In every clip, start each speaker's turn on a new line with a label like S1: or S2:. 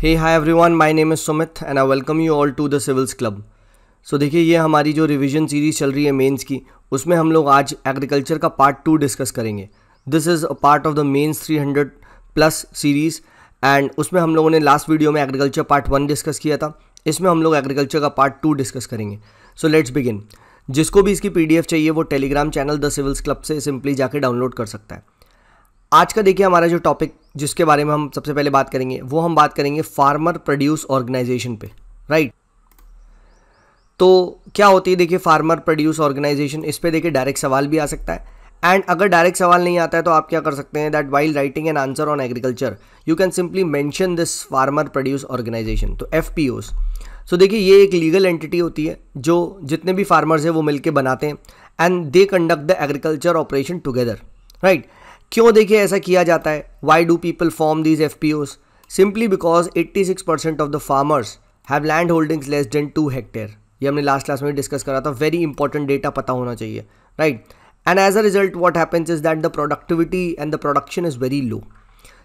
S1: Hey hi everyone my name is Sumit and I welcome you all to the civils club so देखिए ये हमारी जो revision series चल रही है मेंस की उसमें हम लोग आज एग्रीकल्चर का पार्ट टू डिस्कस करेंगे this is a part of the mains 300 plus series and उसमें हम लोगों ने लास्ट वीडियो में एग्रीकल्चर पार्ट वन डिस्कस किया था इसमें हम लोग एग्रीकल्चर का पार्ट टू डिस्कस करेंगे सो लेट्स बिगिन जिसको भी इसकी पीडीएफ चाहिए वो Telegram channel the civils club से सिंपली जाकर डाउनलोड कर सकता है आज का देखिए हमारा जो टॉपिक जिसके बारे में हम सबसे पहले बात करेंगे वो हम बात करेंगे फार्मर प्रोड्यूस ऑर्गेनाइजेशन पे राइट तो क्या होती है देखिए फार्मर प्रोड्यूस ऑर्गेनाइजेशन इस पर देखिए डायरेक्ट सवाल भी आ सकता है एंड अगर डायरेक्ट सवाल नहीं आता है तो आप क्या कर सकते हैं that while writing an answer on agriculture you can simply mention this farmer produce organisation तो एफ पी ओस सो देखिए ये एक लीगल एंटिटी होती है जो जितने भी फार्मर्स हैं वो मिलकर बनाते हैं and they conduct the agriculture operation together right क्यों देखिए ऐसा किया जाता है why do people form these F P Os simply because eighty six percent of the farmers have land holdings less than two hectare ये हमने last class में discuss करा था वेरी इंपॉर्टेंट डेटा पता होना चाहिए right and as a result what happens is that the productivity and the production is very low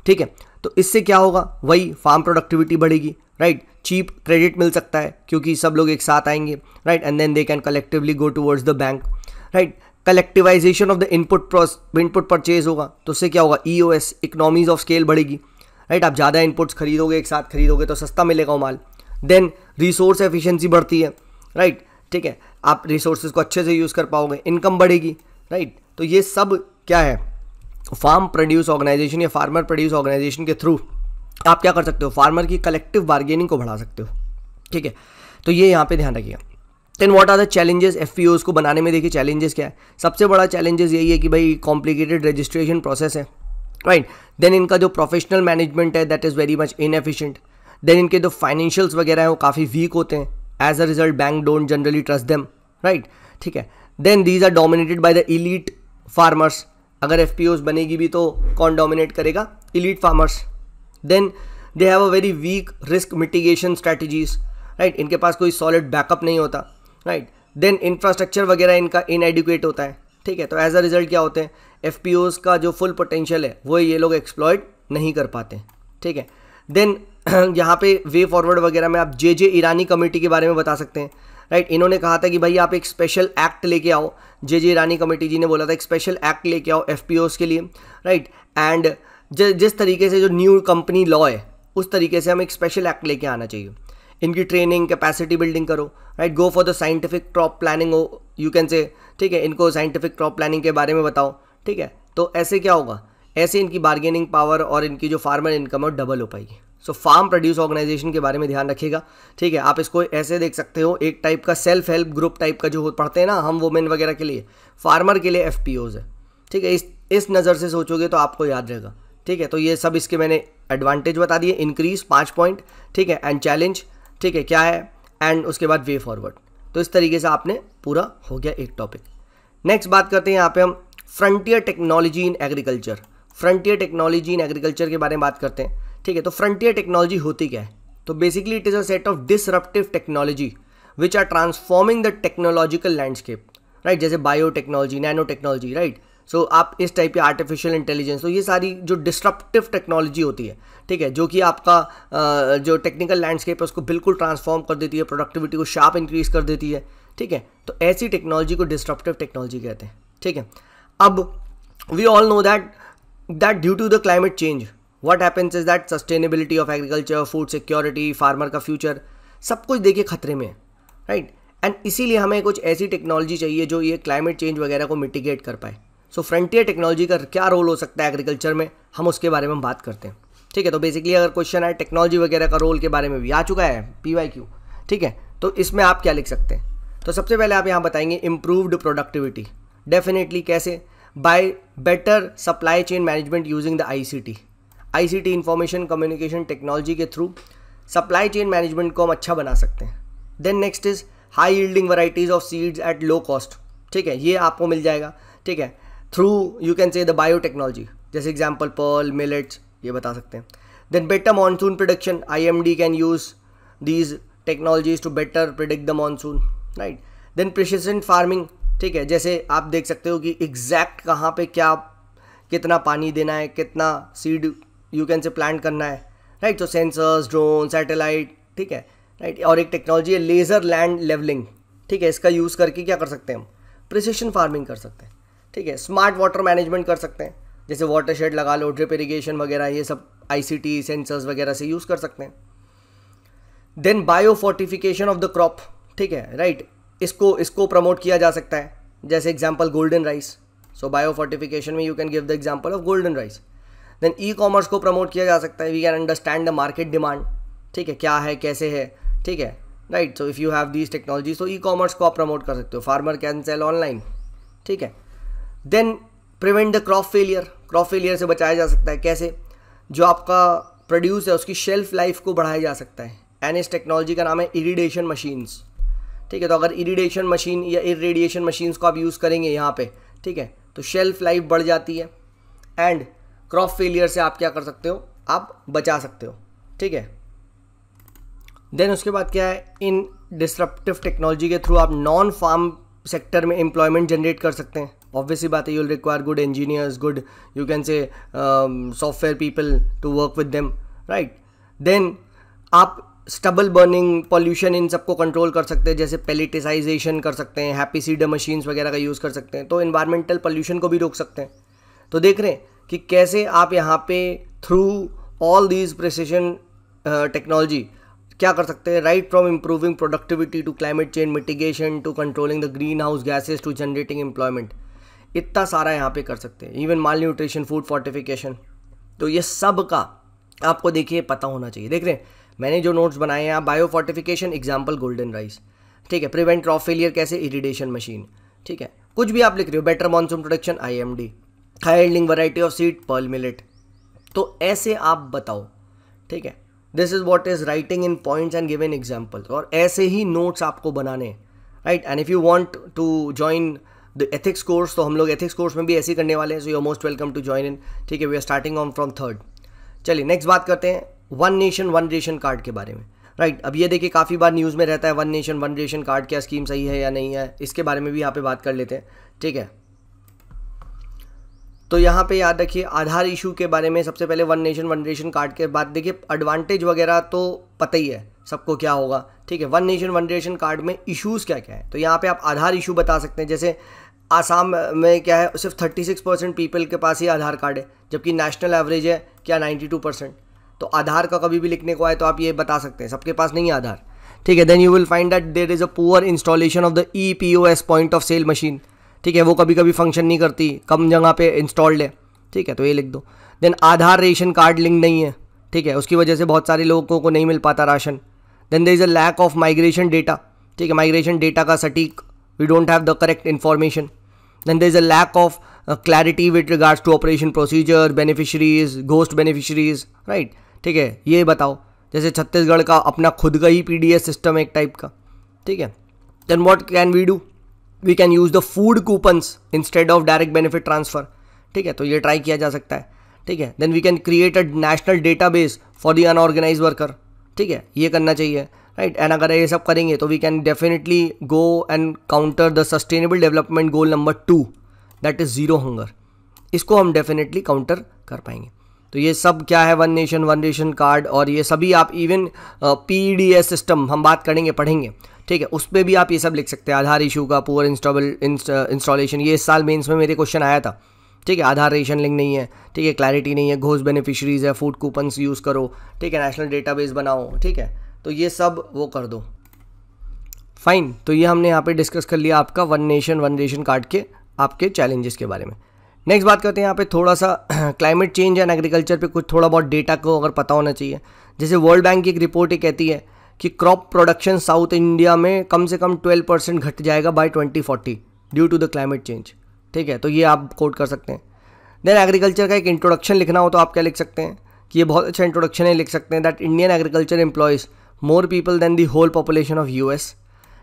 S1: ठीक है तो इससे क्या होगा वही फार्म प्रोडक्टिविटी बढ़ेगी राइट चीप क्रेडिट मिल सकता है क्योंकि सब लोग एक साथ आएंगे right and then they can collectively go towards the bank right collectivisation of the input input purchase होगा तो उससे क्या होगा E O S economies of scale बढ़ेगी राइट आप ज़्यादा इनपुट्स खरीदोगे एक साथ खरीदोगे तो सस्ता मिलेगा वो माल देन रिसोर्स एफिशिएंसी बढ़ती है राइट ठीक है आप रिसोर्सेज को अच्छे से यूज़ कर पाओगे इनकम बढ़ेगी राइट तो ये सब क्या है फार्म प्रोड्यूस ऑर्गेनाइजेशन या फार्मर प्रोड्यूस ऑर्गेनाइजेशन के थ्रू आप क्या कर सकते हो फार्मर की कलेक्टिव बार्गेनिंग को बढ़ा सकते हो ठीक है तो ये यहाँ पे ध्यान रखिएगा then what are the challenges F P Os को बनाने में देखिए चैलेंजेस क्या है सबसे बड़ा चैलेंजेस यही है कि भाई कॉम्प्लिकेटेड रजिस्ट्रेशन प्रोसेस है राइट right. देन इनका जो प्रोफेशनल मैनेजमेंट है that is very much efficient then इनके जो फाइनेंशियल्स वगैरह हैं वो काफ़ी वीक होते हैं as a result bank don't generally trust them right ठीक है then these are dominated by the elite farmers अगर एफ पी बनेगी भी तो कौन डोमिनेट करेगा elite farmers then they have a very weak risk mitigation strategies right इनके पास कोई सॉलिड बैकअप नहीं होता राइट देन इंफ्रास्ट्रक्चर वगैरह इनका इनएडिकुएट होता है ठीक है तो एज अ रिजल्ट क्या होते हैं एफ का जो फुल पोटेंशियल है वो ये लोग एक्सप्लॉयड नहीं कर पाते ठीक है देन यहाँ पे वे फॉरवर्ड वगैरह में आप जे जे ईरानी कमेटी के बारे में बता सकते हैं राइट right, इन्होंने कहा था कि भाई आप एक स्पेशल एक्ट लेके आओ जे जे ईरानी कमेटी जी ने बोला था एक स्पेशल एक्ट लेके आओ एफ के लिए राइट right, एंड जिस तरीके से जो न्यू कंपनी लॉ है उस तरीके से हमें एक स्पेशल एक्ट लेके आना चाहिए इनकी ट्रेनिंग कैपेसिटी बिल्डिंग करो right go for the scientific crop planning हो यू कैन से ठीक है इनको साइंटिफिक क्रॉप प्लानिंग के बारे में बताओ ठीक है तो ऐसे क्या होगा ऐसे इनकी बार्गेनिंग पावर और इनकी जो फार्मर इनकम है डबल हो पाएगी सो फार्म प्रोड्यूस ऑर्गेनाइजेशन के बारे में ध्यान रखिएगा ठीक है आप इसको ऐसे देख सकते हो एक टाइप का सेल्फ हेल्प ग्रुप टाइप का जो पढ़ते हैं ना हम वुमेन वगैरह के लिए फार्मर के लिए एफ है ठीक है इस इस नज़र से सोचोगे तो आपको याद रहेगा ठीक है तो ये सब इसके मैंने एडवांटेज बता दिए इंक्रीज पाँच पॉइंट ठीक है एंड चैलेंज ठीक है क्या है एंड उसके बाद वे फॉरवर्ड तो इस तरीके से आपने पूरा हो गया एक टॉपिक नेक्स्ट बात करते हैं यहाँ पे हम frontier technology in agriculture frontier technology in agriculture के बारे में बात करते हैं ठीक है तो फ्रंटियर टेक्नोलॉजी होती क्या है तो basically it is a set of disruptive technology which are transforming the technological landscape right जैसे biotechnology nanotechnology right so so, आप इस टाइप की आर्टिफिशियल इंटेलिजेंस तो ये सारी जो डिस्ट्रप्टिव टेक्नोलॉजी होती है ठीक है जो कि आपका जो टेक्निकल लैंडस्केप है उसको बिल्कुल ट्रांसफॉर्म कर देती है प्रोडक्टिविटी को शार्प इंक्रीज कर देती है ठीक है तो ऐसी टेक्नोलॉजी को डिस्ट्रप्टिव टेक्नोलॉजी कहते हैं ठीक है अब we all know that that due to the climate change what happens is that sustainability of agriculture food security farmer का फ्यूचर सब कुछ देखिए खतरे में है राइट एंड इसीलिए हमें कुछ ऐसी टेक्नोलॉजी चाहिए जो ये क्लाइमेट चेंज वगैरह को मिटिगेट कर पाए सो फ्रंटियर टेक्नोलॉजी का क्या रोल हो सकता है एग्रीकल्चर में हम उसके बारे में बात करते हैं ठीक है तो बेसिकली अगर क्वेश्चन आए टेक्नोलॉजी वगैरह का रोल के बारे में भी आ चुका है पी वाई क्यू ठीक है तो इसमें आप क्या लिख सकते हैं तो सबसे पहले आप यहाँ बताएंगे इम्प्रूव्ड प्रोडक्टिविटी डेफिनेटली कैसे by better supply chain management using the I C T I C T information communication technology के थ्रू सप्लाई चेन मैनेजमेंट को हम अच्छा बना सकते हैं then next is high yielding varieties of seeds at low cost ठीक है ये आपको मिल जाएगा ठीक है through you can say the biotechnology जैसे एग्जाम्पल पर्ल मिलेट्स ये बता सकते हैं then better monsoon production I M D can use these technologies to better predict the monsoon right then precision farming ठीक है जैसे आप देख सकते हो कि एग्जैक्ट कहाँ पे क्या कितना पानी देना है कितना seed you can say plant करना है राइट तो सेंसर्स ड्रोन सैटेलाइट ठीक है राइट और एक टेक्नोलॉजी है लेज़र लैंड लेवलिंग ठीक है इसका यूज़ करके क्या कर सकते हैं हम प्रिसिशन फार्मिंग कर सकते हैं ठीक है स्मार्ट वाटर मैनेजमेंट कर सकते हैं जैसे वाटर शेड लगा लो ड्रिप इरीगेशन वगैरह ये सब आईसीटी सेंसर्स वगैरह से यूज़ कर सकते हैं then bio fortification of the crop ठीक है राइट right? इसको इसको प्रमोट किया जा सकता है जैसे example golden rice so bio fortification में you can give the example of golden rice then e commerce को प्रमोट किया जा सकता है we can understand the market demand ठीक है क्या है कैसे है ठीक है right so if you have these technology so e commerce को आप प्रमोट कर सकते हो फार्मर कैन सेल ऑनलाइन ठीक है then prevent the crop failure crop failure से बचाया जा सकता है कैसे जो आपका प्रोड्यूस है उसकी शेल्फ लाइफ को बढ़ाया जा सकता है एन एस टेक्नोलॉजी का नाम है इरीडेशन मशीन्स ठीक है तो अगर इरीडेशन मशीन या इरेडिएशन मशीन्स को आप यूज़ करेंगे यहाँ पे ठीक है तो शेल्फ लाइफ बढ़ जाती है एंड क्रॉप फेलियर से आप क्या कर सकते हो आप बचा सकते हो ठीक है देन उसके बाद क्या है इन डिस्ट्रप्टिव टेक्नोलॉजी के थ्रू आप नॉन फार्म सेक्टर में एम्प्लॉयमेंट जनरेट कर सकते हैं obviously but you'll require good engineers good you can say um, software people to work with them right then आप स्टबल बर्निंग पॉल्यूशन इन सबको कंट्रोल कर सकते हैं जैसे पेलिटिसाइजेशन कर सकते हैं हैप्पी सीडर मशीन्स वगैरह का यूज़ कर सकते हैं तो इन्वायरमेंटल पॉल्यूशन को भी रोक सकते हैं तो देख रहे हैं कि कैसे आप यहाँ पे through all these precision technology क्या कर सकते हैं right from improving productivity to climate change mitigation to controlling the green house gases to generating employment इतना सारा यहाँ पे कर सकते हैं even malnutrition food fortification तो ये सब का आपको देखिए पता होना चाहिए देख रहे हैं मैंने जो नोट्स बनाए हैं आप bio fortification example golden rice ठीक है प्रिवेंट क्रॉप फेलियर कैसे इरीडेशन मशीन ठीक है कुछ भी आप लिख रहे हो better monsoon production I M D high variety of seed pearl millet तो ऐसे आप बताओ ठीक है this is what is writing in points and in examples और ऐसे ही नोट्स आपको बनाने right and if you want to join the ethics course तो हम लोग एथिक्स कोर्स में भी ऐसे ही करने वाले हैं so you most welcome to join in ठीक है we are starting on from third चलिए नेक्स्ट बात करते हैं one nation one ration card के बारे में राइट right, अब ये देखिए काफ़ी बार न्यूज़ में रहता है one nation one ration card क्या स्कीम सही है या नहीं है इसके बारे में भी यहाँ पे बात कर लेते हैं ठीक है तो यहाँ पे याद रखिए आधार इशू के बारे में सबसे पहले one nation one ration card के बाद देखिए एडवांटेज वगैरह तो पता ही है सबको क्या होगा ठीक है one nation one ration card में इश्यूज़ क्या क्या है तो यहाँ पे आप आधार इशू बता सकते हैं जैसे आसाम में क्या है सिर्फ 36 परसेंट पीपल के पास ही आधार कार्ड है जबकि नेशनल एवरेज है क्या 92 परसेंट तो आधार का कभी भी लिखने को आए तो आप ये बता सकते हैं सबके पास नहीं आधार ठीक है then you will find that there is a poor installation of the E P O S point of sale machine ठीक है वो कभी कभी फंक्शन नहीं करती कम जगह पे इंस्टॉल्ड है ठीक है तो ये लिख दो then Aadhaar ration card link नहीं है ठीक है उसकी वजह से बहुत सारे लोगों को नहीं मिल पाता राशन then there is a lack of migration data ठीक है माइग्रेशन डेटा का सटीक we don't have the correct information then there is a lack of clarity with regards to operation procedure beneficiaries ghost beneficiaries right ठीक है ये बताओ जैसे छत्तीसगढ़ का अपना खुद का ही पी सिस्टम है एक टाइप का ठीक है then what can we do we can use the food coupons instead of direct benefit transfer ठीक है तो ये ट्राई किया जा सकता है ठीक है then we can create a national data base for the unorganise worker ठीक है ये करना चाहिए राइट एंड अगर ये सब करेंगे तो we can definitely go and counter the sustainable development goal number two that is zero hunger इसको हम डेफिनेटली काउंटर कर पाएंगे तो ये सब क्या है one nation one ration card और ये सभी आप even P D S system हम बात करेंगे पढ़ेंगे ठीक है उस पर भी आप ये सब लिख सकते हैं आधार इशू का पुअर इंस्टॉबल इंस्टॉलेशन ये इस साल मेंस में मेरे क्वेश्चन आया था ठीक है आधार रेशन लिंक नहीं है ठीक है क्लैरिटी नहीं है घोष बेनिफिशरीज है फूड कूपन्स यूज़ करो ठीक है नेशनल डेटाबेस बनाओ ठीक है तो ये सब वो कर दो फाइन तो ये हमने यहाँ पे डिस्कस कर लिया आपका one nation one ration card के आपके चैलेंजेस के बारे में नेक्स्ट बात करते हैं यहाँ पे थोड़ा सा क्लाइमेट चेंज एंड एग्रीकल्चर पे कुछ थोड़ा बहुत डेटा को अगर पता होना चाहिए जैसे वर्ल्ड बैंक की एक रिपोर्ट ही कहती है कि क्रॉप प्रोडक्शन साउथ इंडिया में कम से कम 12 परसेंट घट जाएगा by 2040 due to the climate change ठीक है तो ये आप कोट कर सकते हैं देन एग्रीकल्चर का एक इंट्रोडक्शन लिखना हो तो आप क्या लिख सकते हैं कि ये बहुत अच्छा इंट्रोडक्शन है लिख सकते हैं that Indian agriculture employs more people than the whole population of U S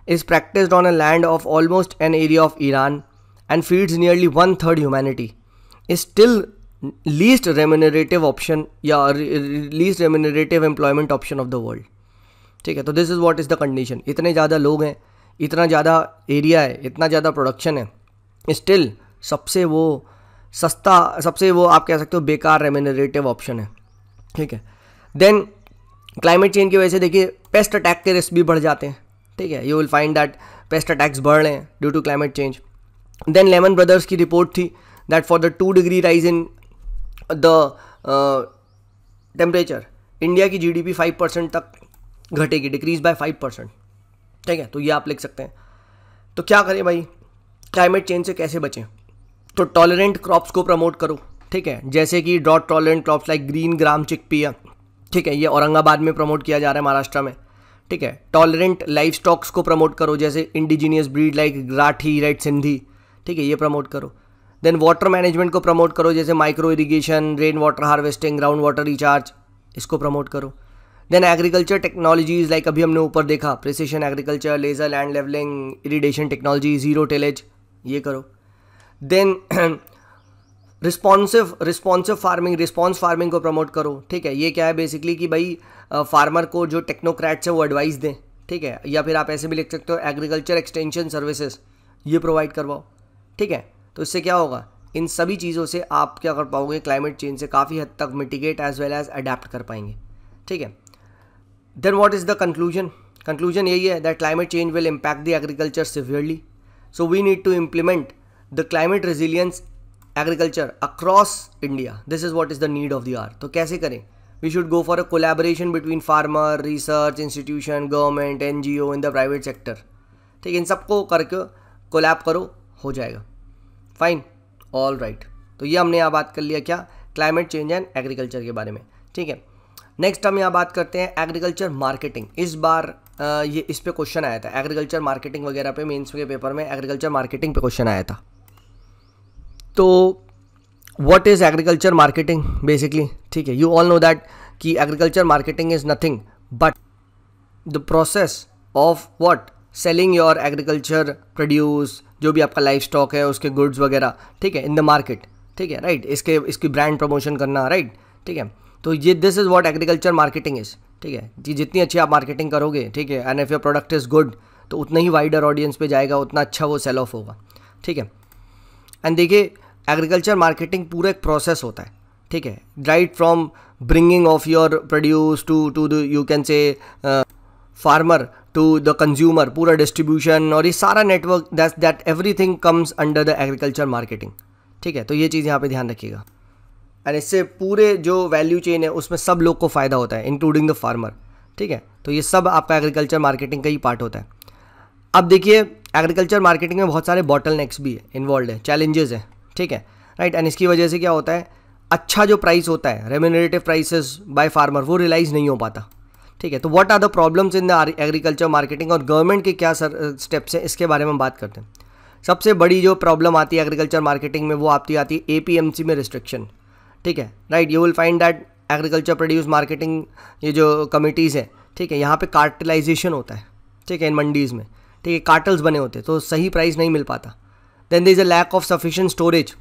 S1: is practised on a land of almost an area of Iran and feeds nearly one third humanity is still least remunerative option या least remunerative employment option of the world ठीक है तो this is what is the condition इतने ज़्यादा लोग हैं इतना ज़्यादा एरिया है इतना ज़्यादा प्रोडक्शन है स्टिल सबसे वो सस्ता सबसे वो आप कह सकते हो बेकार रेमिनरेटिव ऑप्शन है ठीक है देन क्लाइमेट चेंज की वजह से देखिए पेस्ट अटैक के रिस्क भी बढ़ जाते हैं ठीक है you will find that pest attacks बढ़ रहे हैं due to climate change then Lehman Brothers की रिपोर्ट थी that for the two degree rise in the temperature India की जीडीपी फाइव परसेंट तक घटेगी डिक्रीज बाय फाइव परसेंट ठीक है तो ये आप लिख सकते हैं तो क्या करें भाई क्लाइमेट चेंज से कैसे बचें तो टॉलरेंट क्रॉप्स को प्रमोट करो ठीक है जैसे कि drought tolerant crops like green gram chickpea ठीक है ये औरंगाबाद में प्रमोट किया जा रहा है महाराष्ट्र में ठीक है टॉलरेंट लाइफ स्टॉक्स को प्रमोट करो जैसे indigenous breed like Rathi red Sindhi ठीक है ये प्रमोट करो देन वाटर मैनेजमेंट को प्रमोट करो जैसे micro irrigation rain water harvesting ground water recharge इसको प्रमोट करो देन एग्रीकल्चर टेक्नोलॉजीज लाइक अभी हमने ऊपर देखा precision agriculture laser land levelling irradiation technology zero tillage ये करो then responsive responsive farming response farming को प्रमोट करो ठीक है ये क्या है बेसिकली कि भाई फार्मर को जो टेक्नोक्रैट्स है वो एडवाइस दें ठीक है या फिर आप ऐसे भी लिख सकते हो एग्रीकल्चर एक्सटेंशन सर्विसेज ये प्रोवाइड करवाओ ठीक है तो इससे क्या होगा इन सभी चीज़ों से आप क्या कर पाओगे क्लाइमेट चेंज से काफ़ी हद तक mitigate as well as adapt कर पाएंगे ठीक है then what is the conclusion conclusion यही है that climate change will impact the agriculture severely so we need to implement the climate resilience agriculture across India this is what is the need of the hour तो कैसे करें we should go for a collaboration between farmer research institution government N G O in the private sector ठीक है इन सबको करके collab करो हो जाएगा फाइन ऑल राइट तो ये हमने यहाँ बात कर लिया क्या क्लाइमेट चेंज एंड एग्रीकल्चर के बारे में ठीक है नेक्स्ट हम यहाँ बात करते हैं एग्रीकल्चर मार्केटिंग इस बार ये इस पे क्वेश्चन आया था एग्रीकल्चर मार्केटिंग वगैरह पे मेंस के पेपर में एग्रीकल्चर मार्केटिंग पे क्वेश्चन आया था तो what is agriculture marketing basically ठीक है यू ऑल नो दैट कि agriculture marketing is nothing but the process of what selling your agriculture produce जो भी आपका लाइफ स्टॉक है उसके गुड्स वगैरह ठीक है इन द मार्केट ठीक है राइट इसके इसकी ब्रांड प्रमोशन करना राइट ठीक है तो ये this is what agriculture marketing is ठीक है जी जितनी अच्छी आप मार्केटिंग करोगे ठीक है and if your product is good तो उतना ही वाइडर ऑडियंस पे जाएगा उतना अच्छा वो सेल ऑफ होगा ठीक है एंड देखिए एग्रीकल्चर मार्केटिंग पूरा एक प्रोसेस होता है ठीक है right from bringing of your produce to to the you can say farmer to the consumer पूरा डिस्ट्रीब्यूशन और ये सारा network that that thing comes under the agriculture marketing ठीक है तो ये चीज़ यहाँ पे ध्यान रखिएगा एंड इससे पूरे जो वैल्यू चेन है उसमें सब लोग को फ़ायदा होता है इंक्लूडिंग द फार्मर ठीक है तो ये सब आपका एग्रीकल्चर मार्केटिंग का ही पार्ट होता है अब देखिए एग्रीकल्चर मार्केटिंग में बहुत सारे बॉटल नेक्स भी है इन्वॉल्व है चैलेंजेस हैं ठीक है राइट एंड इसकी वजह से क्या होता है अच्छा जो प्राइस होता है रेम्यूनरेटिव प्राइसेस बाय फार्मर वो रियलाइज़ नहीं हो पाता ठीक है तो what are the problems in the agriculture marketing और गवर्नमेंट के क्या सर स्टेप्स हैं इसके बारे में हम बात करते हैं सबसे बड़ी जो प्रॉब्लम आती है एग्रीकल्चर मार्केटिंग में वो आती आती है ए में रिस्ट्रिक्शन ठीक है right you will find that agriculture produce marketing ये जो कमिटीज़ है ठीक है यहाँ पे कार्टलाइजेशन होता है ठीक है इन मंडीज़ में ठीक है कार्टल्स बने होते हैं तो सही प्राइस नहीं मिल पाता then they is a lack of sufficient storage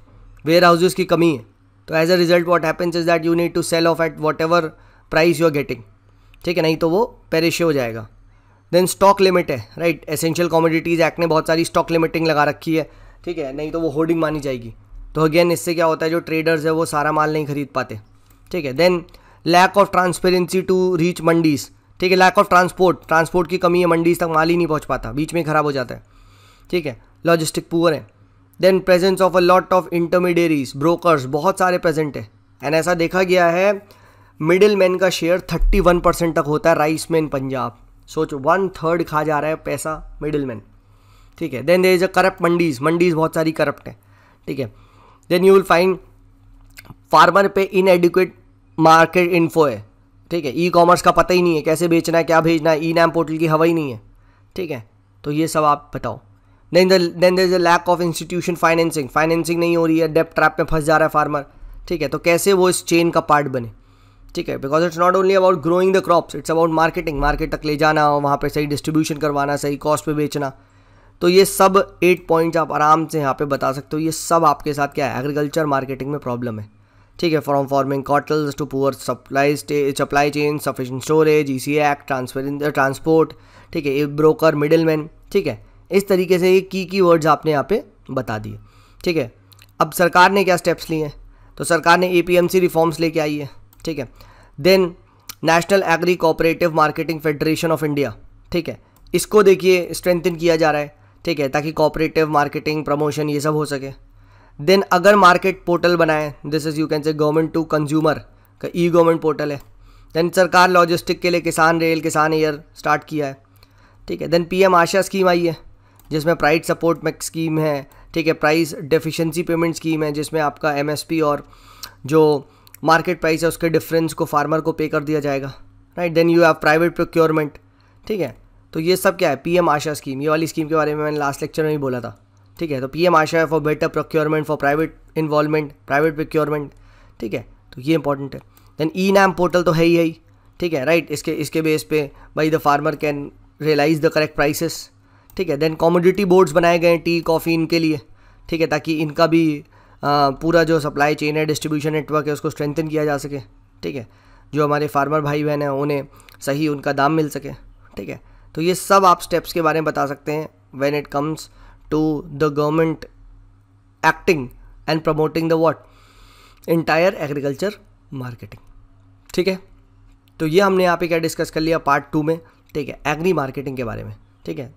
S1: ware houses की कमी है तो as a result what happens is that you need to sell off at whatever price you are getting ठीक है नहीं तो वो पेरिश हो जाएगा देन स्टॉक लिमिट है राइट एसेंशियल कॉमोडिटीज़ एक्ट ने बहुत सारी स्टॉक लिमिटिंग लगा रखी है ठीक है नहीं तो वो होर्डिंग मानी जाएगी तो अगेन इससे क्या होता है जो ट्रेडर्स है वो सारा माल नहीं खरीद पाते ठीक है then lack of transparency to reach mandis ठीक है लैक ऑफ ट्रांसपोर्ट ट्रांसपोर्ट की कमी है मंडीज़ तक माल ही नहीं पहुँच पाता बीच में ख़राब हो जाता है ठीक है लॉजिस्टिक पुअर है then presence of a lot of intermediaries brokers बहुत सारे प्रेजेंट है एंड ऐसा देखा गया है मिडिल मैन का शेयर थर्टी वन परसेंट तक होता है राइस मैन पंजाब सोच वन थर्ड खा जा रहा है पैसा मिडिल मैन ठीक है then there is a corrupt mandis mandis बहुत सारी करप्ट है ठीक है then you will find farmer पे इनएडिक्वेट मार्केट इन्फो है ठीक है ई कॉमर्स का पता ही नहीं है कैसे बेचना है क्या भेजना है ई नैम पोर्टल की हवा ही नहीं है ठीक है तो ये सब आप बताओ then then there is a lack of institution financing financing नहीं हो रही है डेप ट्रैप में फंस जा रहा है फार्मर ठीक है तो कैसे वो इस चेन का पार्ट बने ठीक है because it's not only about growing the crops it's about marketing market तक ले जाना वहाँ पर सही डिस्ट्रीब्यूशन करवाना सही कॉस्ट पर बेचना तो ये सब एट पॉइंट्स आप आराम से यहाँ पे बता सकते हो ये सब आपके साथ क्या है एग्रीकल्चर मार्केटिंग में प्रॉब्लम है ठीक है from farming cartels to poor supply supply chain sufficient storage E C act transfer transport ठीक है ए ब्रोकर मिडिल मैन ठीक है इस तरीके से ये की की वर्ड्स आपने यहाँ पे बता दिए ठीक है अब सरकार ने क्या स्टेप्स लिए हैं तो सरकार ने A P M C reforms लेके आई है ठीक है then national agri cooperative marketing federation of India ठीक है इसको देखिए स्ट्रेंथन किया जा रहा है ठीक है ताकि कॉपरेटिव मार्केटिंग प्रमोशन ये सब हो सके देन अगर मार्केट पोर्टल बनाए this is you can say government to consumer का ई गवर्नमेंट पोर्टल है देन सरकार लॉजिस्टिक के लिए किसान रेल किसान एयर स्टार्ट किया है ठीक है देन एम आशा स्कीम आई है जिसमें प्राइस सपोर्ट में स्कीम है ठीक है प्राइस डेफिशिएंसी पेमेंट स्कीम है जिसमें आपका पी और जो मार्केट प्राइस है उसके डिफरेंस को फार्मर को पे कर दिया जाएगा right then you have private procurement ठीक है तो ये सब क्या है पी आशा स्कीम ये वाली स्कीम के बारे में मैंने लास्ट लेक्चर में ही बोला था ठीक है तो P Aasha for better procurement for private involvement private procurement ठीक है तो ये इंपॉर्टेंट है देन ई नैम पोर्टल तो है ही है ठीक है राइट इसके इसके बेस पे by the farmer can realise the correct prices ठीक है देन कॉमोडिटी बोर्ड्स बनाए गए हैं टी कॉफ़ी इनके लिए ठीक है ताकि इनका भी आ, पूरा जो सप्लाई चेन है डिस्ट्रीब्यूशन नेटवर्क है उसको स्ट्रेंथन किया जा सके ठीक है जो हमारे फार्मर भाई बहन हैं उन्हें सही उनका दाम मिल सके ठीक है तो ये सब आप स्टेप्स के बारे में बता सकते हैं when it comes to the government acting and promoting the what entire agriculture marketing ठीक है तो ये हमने यहाँ पे क्या डिस्कस कर लिया पार्ट टू में ठीक है एग्री मार्केटिंग के बारे में ठीक है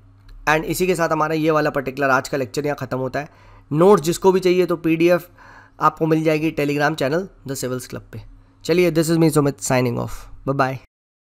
S1: एंड इसी के साथ हमारा ये वाला पर्टिकुलर आज का लेक्चर यहाँ ख़त्म होता है नोट्स जिसको भी चाहिए तो पी आपको मिल जाएगी Telegram channel the civils club पे चलिए this is me Sumit signing off bye